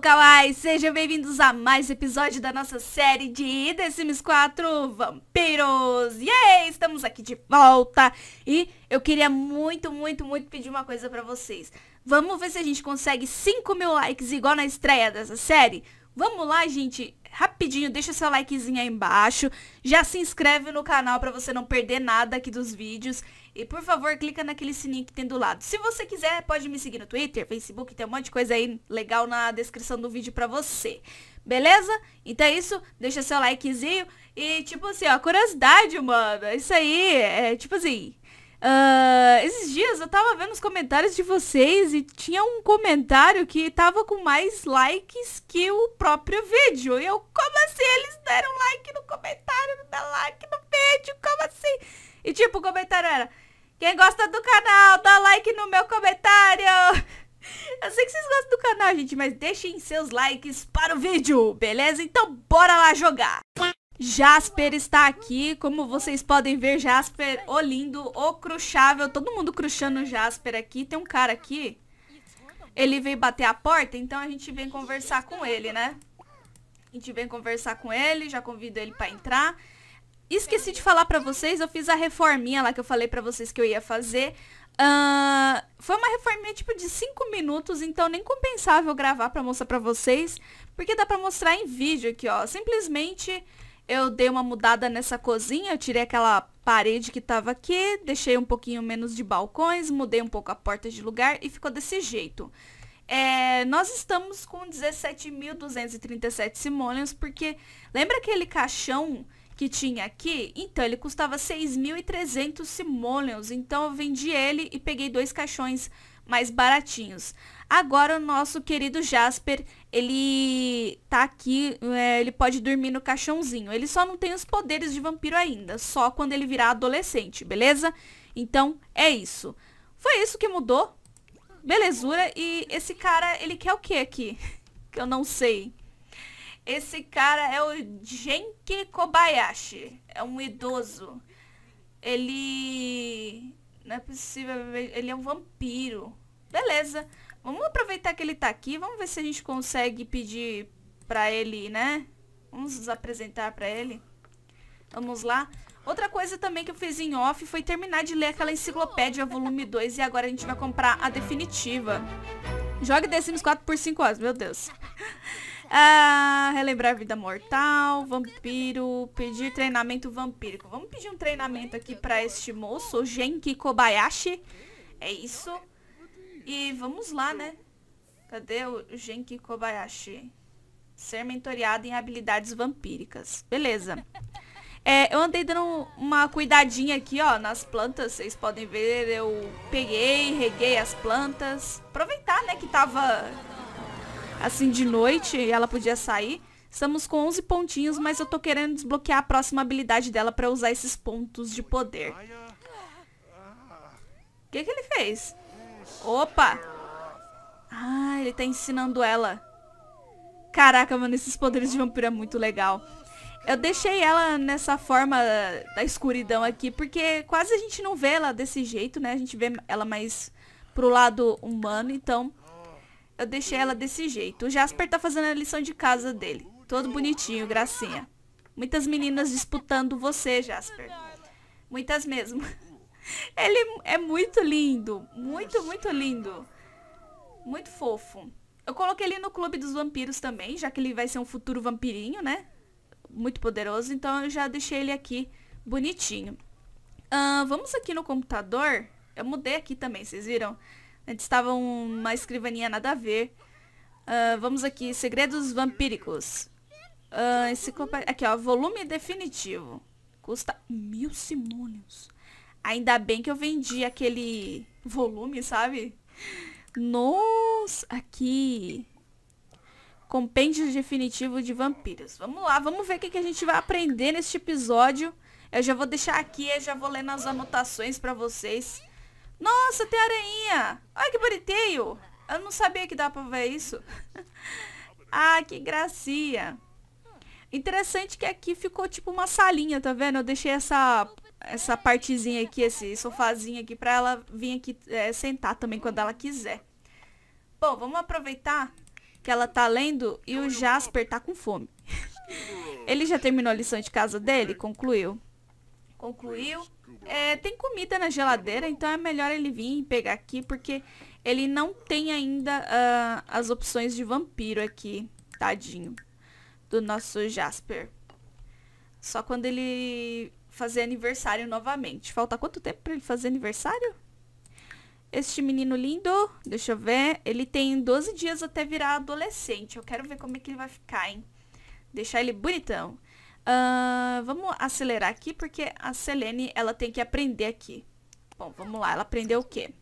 Kawaii! Sejam bem-vindos a mais um episódio da nossa série de The Sims 4 Vampiros! Yay! Estamos aqui de volta! E eu queria muito, muito, muito pedir uma coisa pra vocês. Vamos ver se a gente consegue 5 mil likes igual na estreia dessa série? Vamos lá, gente! rapidinho, deixa seu likezinho aí embaixo, já se inscreve no canal para você não perder nada aqui dos vídeos e por favor, clica naquele sininho que tem do lado. Se você quiser, pode me seguir no Twitter, Facebook, tem um monte de coisa aí legal na descrição do vídeo pra você. Beleza? Então é isso, deixa seu likezinho e tipo assim, ó, curiosidade, mano, isso aí é tipo assim... Uh, esses dias eu tava vendo os comentários de vocês e tinha um comentário que tava com mais likes que o próprio vídeo. E eu, como assim? Eles deram like no comentário, não dá like no vídeo, como assim? E tipo, o comentário era, quem gosta do canal, dá like no meu comentário. Eu sei que vocês gostam do canal, gente, mas deixem seus likes para o vídeo, beleza? Então bora lá jogar! Jasper está aqui, como vocês podem ver, Jasper, o lindo, o cruchável, todo mundo cruxando o Jasper aqui. Tem um cara aqui, ele veio bater a porta, então a gente vem conversar com ele, né? A gente vem conversar com ele, já convido ele para entrar. Esqueci de falar pra vocês, eu fiz a reforminha lá que eu falei pra vocês que eu ia fazer. Uh, foi uma reforminha tipo de 5 minutos, então nem compensável gravar pra mostrar pra vocês, porque dá pra mostrar em vídeo aqui, ó. Simplesmente eu dei uma mudada nessa cozinha, eu tirei aquela parede que tava aqui, deixei um pouquinho menos de balcões, mudei um pouco a porta de lugar e ficou desse jeito. É, nós estamos com 17.237 simoleons, porque lembra aquele caixão que tinha aqui? Então, ele custava 6.300 simoleons, então eu vendi ele e peguei dois caixões mais baratinhos. Agora o nosso querido Jasper, ele tá aqui, é, ele pode dormir no caixãozinho. Ele só não tem os poderes de vampiro ainda, só quando ele virar adolescente, beleza? Então, é isso. Foi isso que mudou. Belezura. E esse cara, ele quer o que aqui? Que eu não sei. Esse cara é o Genki Kobayashi. É um idoso. Ele... Não é possível, ele é um vampiro. Beleza. Vamos aproveitar que ele tá aqui. Vamos ver se a gente consegue pedir pra ele, né? Vamos nos apresentar pra ele. Vamos lá. Outra coisa também que eu fiz em off foi terminar de ler aquela enciclopédia volume 2 e agora a gente vai comprar a definitiva. Jogue The Sims 4 por 5 horas, meu Deus. Ah, relembrar a vida mortal, vampiro, pedir treinamento vampírico. Vamos pedir um treinamento aqui pra este moço, Genki Kobayashi. É isso. E vamos lá, né? Cadê o Genki Kobayashi? Ser mentoreado em habilidades vampíricas. Beleza. É, eu andei dando uma cuidadinha aqui, ó, nas plantas. Vocês podem ver, eu peguei, reguei as plantas. Aproveitar, né, que tava assim de noite e ela podia sair. Estamos com 11 pontinhos, mas eu tô querendo desbloquear a próxima habilidade dela pra usar esses pontos de poder. O que que ele fez? Opa! Ah, ele tá ensinando ela. Caraca, mano, esses poderes de vampiro é muito legal. Eu deixei ela nessa forma da escuridão aqui, porque quase a gente não vê ela desse jeito, né? A gente vê ela mais pro lado humano, então eu deixei ela desse jeito. O Jasper tá fazendo a lição de casa dele. Todo bonitinho, gracinha. Muitas meninas disputando você, Jasper. Muitas mesmo. Ele é muito lindo. Muito, muito lindo. Muito fofo. Eu coloquei ele no clube dos vampiros também, já que ele vai ser um futuro vampirinho, né? Muito poderoso, então eu já deixei ele aqui bonitinho. Uh, vamos aqui no computador. Eu mudei aqui também, vocês viram? Antes estava uma escrivaninha nada a ver. Uh, vamos aqui, segredos vampíricos. Uh, enciclopédia... Aqui, ó, volume definitivo. Custa mil simônios. Ainda bem que eu vendi aquele volume, sabe? Nossa, aqui. Compêndio definitivo de vampiros. Vamos lá, vamos ver o que, a gente vai aprender neste episódio. Eu já vou deixar aqui, eu já vou ler nas anotações pra vocês. Nossa, tem aranha! Olha que bonitinho! Eu não sabia que dá pra ver isso. ah, que gracinha! Interessante que aqui ficou tipo uma salinha, tá vendo? Eu deixei essa essa partezinha aqui, esse sofazinho aqui, pra ela vir aqui é, sentar também quando ela quiser. Bom, vamos aproveitar que ela tá lendo e o Jasper tá com fome. Ele já terminou a lição de casa dele? Concluiu. Concluiu. É, tem comida na geladeira, então é melhor ele vir e pegar aqui, porque ele não tem ainda uh, as opções de vampiro aqui. Tadinho. Do nosso Jasper. Só quando ele fazer aniversário novamente. Falta quanto tempo para ele fazer aniversário? Este menino lindo, deixa eu ver, ele tem 12 dias até virar adolescente. Eu quero ver como é que ele vai ficar, hein? Deixar ele bonitão. Uh, vamos acelerar aqui, porque a Selene, ela tem que aprender aqui. Bom, vamos lá, ela aprendeu o quê?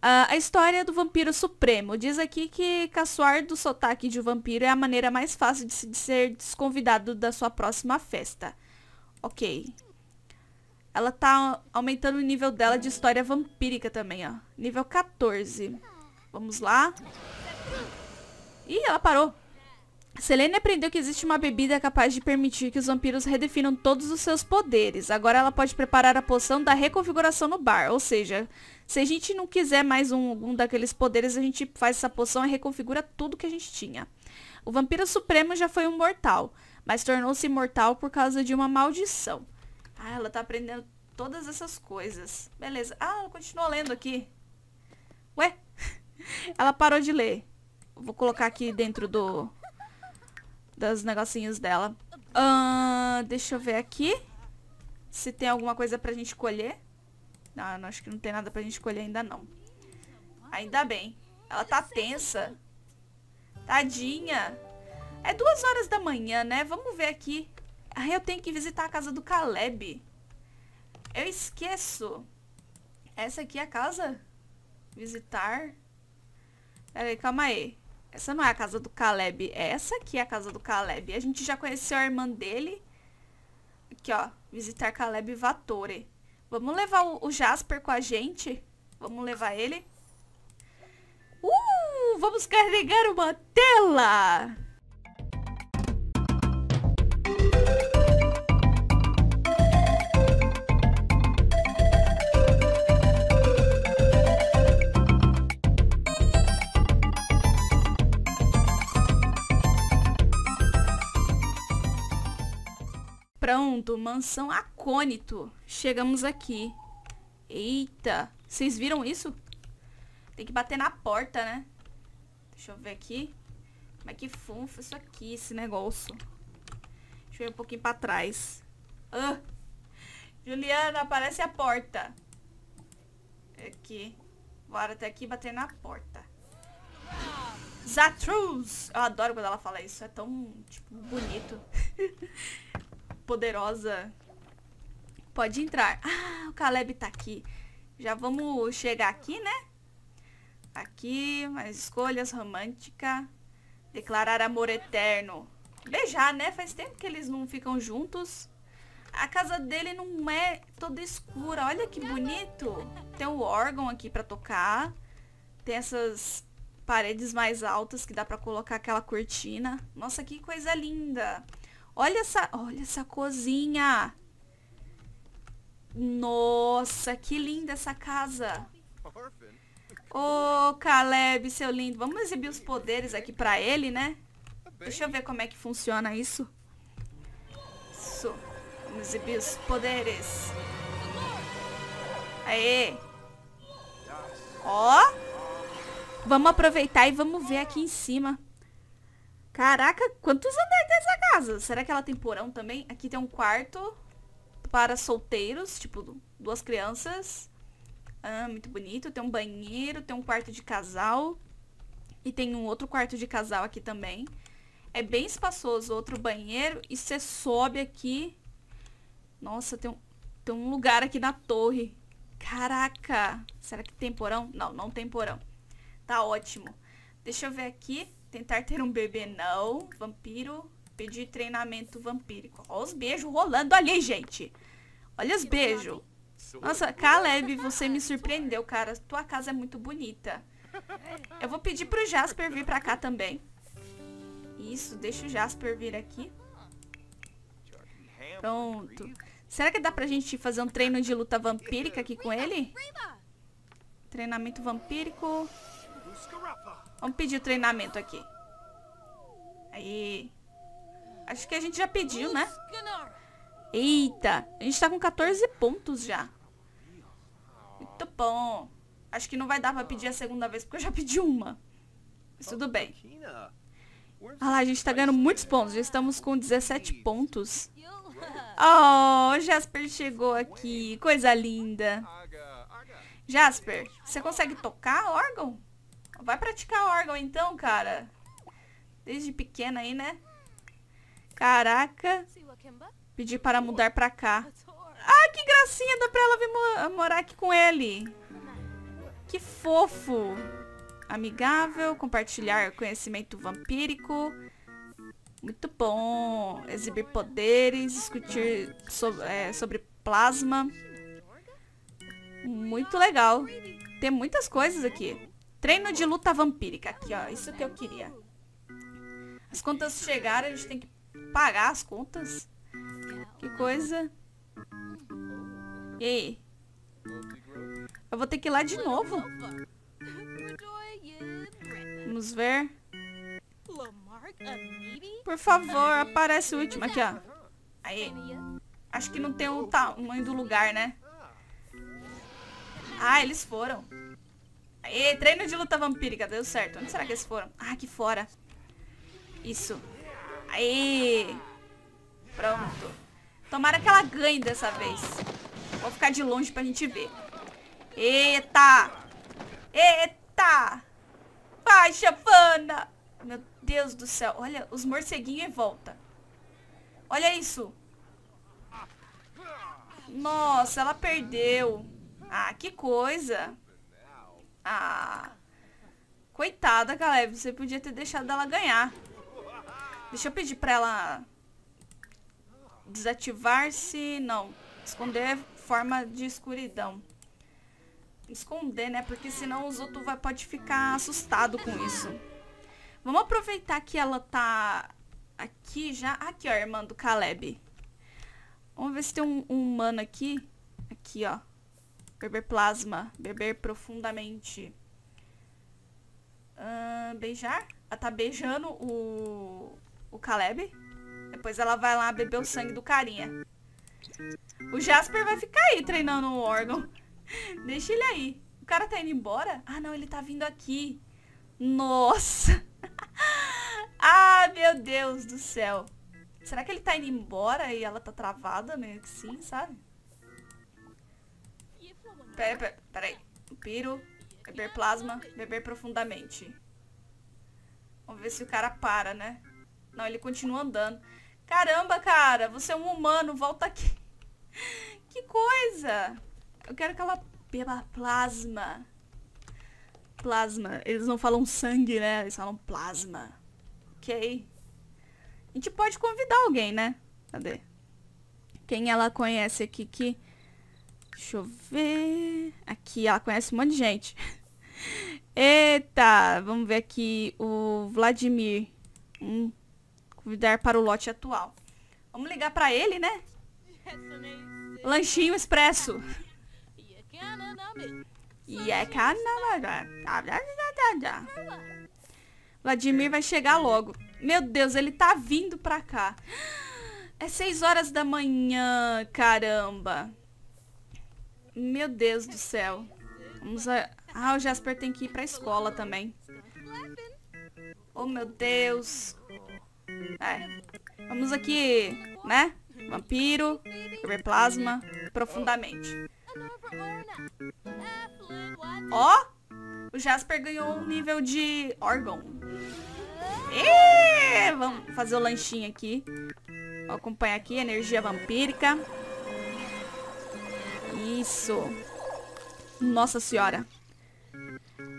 Uh, a história do vampiro supremo. Diz aqui que caçoar do sotaque de um vampiro é a maneira mais fácil de, se, de ser desconvidado da sua próxima festa. Ok. Ela tá aumentando o nível dela de história vampírica também, ó. Nível 14. Vamos lá. Ih, ela parou. Selene aprendeu que existe uma bebida capaz de permitir que os vampiros redefinam todos os seus poderes. Agora ela pode preparar a poção da reconfiguração no bar. Ou seja, se a gente não quiser mais um, um daqueles poderes, a gente faz essa poção e reconfigura tudo que a gente tinha. O vampiro supremo já foi um mortal, mas tornou-se imortal por causa de uma maldição. Ah, ela tá aprendendo todas essas coisas. Beleza. Ah, ela continuou lendo aqui. Ué? Ela parou de ler. Vou colocar aqui dentro do... Das negocinhos dela. deixa eu ver aqui. Se tem alguma coisa pra gente colher. Não, não, acho que não tem nada pra gente colher ainda não. Ainda bem. Ela tá tensa. Tadinha. É duas horas da manhã, né? Vamos ver aqui ah, eu tenho que visitar a casa do Caleb. Eu esqueço. Essa aqui é a casa? Visitar. Pera aí, calma aí. Essa não é a casa do Caleb. É essa aqui é a casa do Caleb. A gente já conheceu a irmã dele. Aqui, ó. Visitar Caleb Vatore. Vamos levar o, o Jasper com a gente? Vamos levar ele? Uh! Vamos carregar uma tela! Pronto, mansão acônito. Chegamos aqui. Eita, vocês viram isso? Tem que bater na porta, né? Deixa eu ver aqui. Como é que funfa isso aqui, esse negócio. Deixa eu ir um pouquinho pra trás. Ah. Juliana, aparece a porta. Aqui. Bora até aqui bater na porta. Zatruz! Eu adoro quando ela fala isso. É tão, tipo, bonito. poderosa pode entrar. Ah, o Caleb tá aqui. Já vamos chegar aqui, né? Aqui, mais escolhas, romântica. Declarar amor eterno. Beijar, né? Faz tempo que eles não ficam juntos. A casa dele não é toda escura. Olha que bonito. Tem o órgão aqui pra tocar. Tem essas paredes mais altas que dá pra colocar aquela cortina. Nossa, que coisa linda. Olha essa, olha essa cozinha. Nossa, que linda essa casa. Ô, oh, Caleb, seu lindo. Vamos exibir os poderes aqui pra ele, né? Deixa eu ver como é que funciona isso. Isso. Vamos exibir os poderes. Aê. Ó. Vamos aproveitar e vamos ver aqui em cima. Caraca, quantos andares tem essa casa? Será que ela tem porão também? Aqui tem um quarto para solteiros, tipo, duas crianças. Ah, muito bonito. Tem um banheiro, tem um quarto de casal. E tem um outro quarto de casal aqui também. É bem espaçoso, outro banheiro. E você sobe aqui. Nossa, tem um, tem um lugar aqui na torre. Caraca! Será que tem porão? Não, não tem porão. Tá ótimo. Deixa eu ver aqui. Tentar ter um bebê, não. Vampiro. Pedir treinamento vampírico. Olha os beijos rolando ali, gente. Olha os beijos. Nossa, Caleb, você me surpreendeu, cara. Tua casa é muito bonita. Eu vou pedir pro Jasper vir pra cá também. Isso, deixa o Jasper vir aqui. Pronto. Será que dá pra gente fazer um treino de luta vampírica aqui com ele? Treinamento vampírico. Vamos pedir o treinamento aqui. Aí. Acho que a gente já pediu, né? Eita, a gente tá com 14 pontos já. Muito bom. Acho que não vai dar pra pedir a segunda vez, porque eu já pedi uma. Mas tudo bem. Olha ah lá, a gente tá ganhando muitos pontos. Já estamos com 17 pontos. Oh, Jasper chegou aqui. Coisa linda. Jasper, você consegue tocar órgão? Vai praticar órgão então, cara. Desde pequena aí, né? Caraca. Pedir para mudar pra cá. Ah, que gracinha. Dá pra ela vir mo morar aqui com ele. Que fofo. Amigável. Compartilhar conhecimento vampírico. Muito bom. Exibir poderes. Discutir é, sobre plasma. Muito legal. Tem muitas coisas aqui. Treino de luta vampírica. Aqui, ó. Isso que eu queria. As contas chegaram, a gente tem que pagar as contas. Que coisa. E aí? Eu vou ter que ir lá de novo. Vamos ver. Por favor, aparece o último. Aqui, ó. Aí. Acho que não tem o tamanho do lugar, né? Ah, eles foram. E é, treino de luta vampírica, deu certo. Onde será que eles foram? Ah, aqui fora. Isso. Aí, Pronto. Tomara que ela ganhe dessa vez. Vou ficar de longe pra gente ver. Eita. Eita. Vai, Chafana! Meu Deus do céu. Olha, os morceguinhos em volta. Olha isso. Nossa, ela perdeu. Ah, que coisa. Ah. Coitada, Caleb. Você podia ter deixado ela ganhar. Deixa eu pedir pra ela... Desativar-se... Não. Esconder forma de escuridão. Esconder, né? Porque senão os outros vai, pode ficar assustado com isso. Vamos aproveitar que ela tá aqui já. Aqui, ó, a irmã do Caleb. Vamos ver se tem um, um humano aqui. Aqui, ó. Beber plasma. Beber profundamente. Uh, beijar? Ela tá beijando o, o Caleb. Depois ela vai lá beber o sangue do carinha. O Jasper vai ficar aí treinando o órgão. Deixa ele aí. O cara tá indo embora? Ah, não, ele tá vindo aqui. Nossa. ah, meu Deus do céu. Será que ele tá indo embora e ela tá travada meio que sim, sabe? Pera, pera, pera aí. Piro, beber plasma, beber profundamente. Vamos ver se o cara para, né? Não, ele continua andando. Caramba, cara, você é um humano, volta aqui. que coisa! Eu quero que ela beba plasma. Plasma. Eles não falam sangue, né? Eles falam plasma. Ok. A gente pode convidar alguém, né? Cadê? Quem ela conhece aqui que Deixa eu ver. Aqui, ela conhece um monte de gente. Eita, vamos ver aqui o Vladimir. Hum, convidar para o lote atual. Vamos ligar para ele, né? Lanchinho expresso. E é Vladimir vai chegar logo. Meu Deus, ele tá vindo pra cá. É 6 horas da manhã, caramba. Meu Deus do céu. Vamos a... Ah, o Jasper tem que ir pra escola também. Oh, meu Deus. É. Vamos aqui, né? Vampiro, Overplasma, profundamente. Ó! Oh, o Jasper ganhou um nível de órgão. vamos fazer o lanchinho aqui. Vou acompanhar aqui, energia vampírica. Isso. Nossa senhora.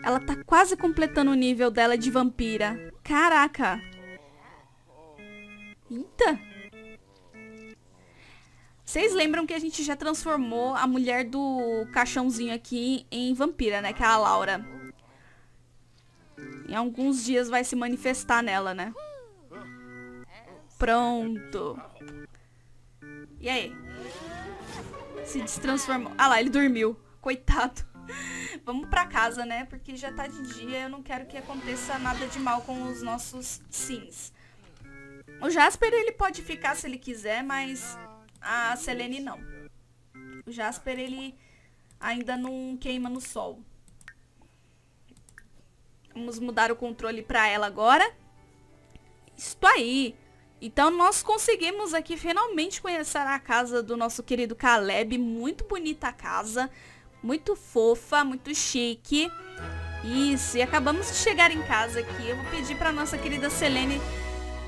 Ela tá quase completando o nível dela de vampira. Caraca. Eita. Vocês lembram que a gente já transformou a mulher do caixãozinho aqui em vampira, né? Que é a Laura. Em alguns dias vai se manifestar nela, né? Pronto. E aí? Se destransformou. Ah lá, ele dormiu. Coitado. Vamos pra casa, né? Porque já tá de dia. Eu não quero que aconteça nada de mal com os nossos sims. O Jasper, ele pode ficar se ele quiser, mas a Selene não. O Jasper, ele ainda não queima no sol. Vamos mudar o controle pra ela agora. Isto aí. Então nós conseguimos aqui finalmente conhecer a casa do nosso querido Caleb. Muito bonita a casa, muito fofa, muito chique. Isso, e acabamos de chegar em casa aqui. Eu vou pedir pra nossa querida Selene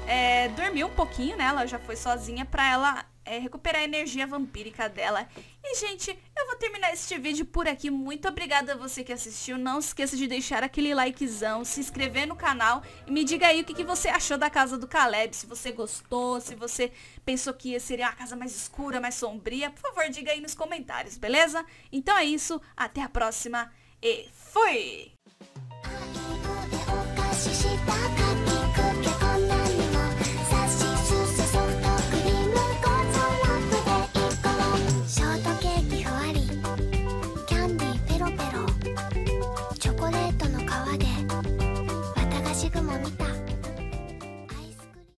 é, dormir um pouquinho, né? Ela já foi sozinha pra ela é, recuperar a energia vampírica dela. E, gente, eu vou terminar este vídeo por aqui. Muito obrigada a você que assistiu. Não esqueça de deixar aquele likezão, se inscrever no canal e me diga aí o que, que você achou da casa do Caleb. Se você gostou, se você pensou que seria uma casa mais escura, mais sombria. Por favor, diga aí nos comentários, beleza? Então é isso, até a próxima e fui!